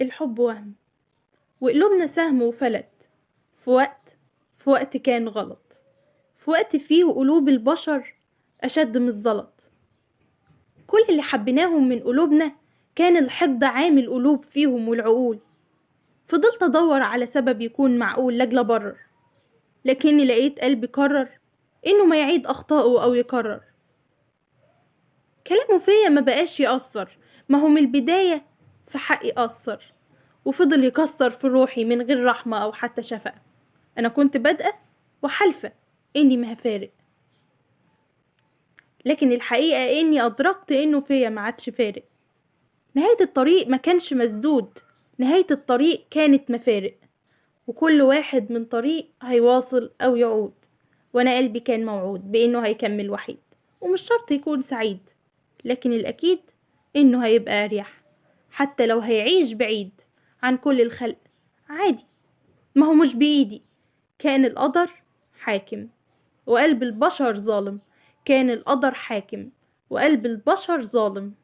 الحب وهم وقلوبنا سهم وفلت في وقت في وقت كان غلط في وقت فيه قلوب البشر أشد من الزلط كل اللي حبيناهم من قلوبنا كان الحقد عامل قلوب فيهم والعقول فضلت أدور على سبب يكون معقول لأجل أبرر لكني لقيت قلبي قرر إنه ما يعيد أخطائه أو يكرر كلامه فيا ما بقاش يأثر ما هو من البداية في حقي قصر وفضل يكسر في روحي من غير رحمة أو حتى شفقة أنا كنت بادئة وحالفة إني ما هفارق لكن الحقيقة إني أدركت إنه فيا ما عادش فارق نهاية الطريق ما كانش مسدود نهاية الطريق كانت مفارق وكل واحد من طريق هيواصل أو يعود وأنا قلبي كان موعود بإنه هيكمل وحيد ومش شرط يكون سعيد لكن الأكيد إنه هيبقى أريح حتى لو هيعيش بعيد عن كل الخلق عادي ما هو مش بإيدي كان القدر حاكم وقلب البشر ظالم كان القدر حاكم وقلب البشر ظالم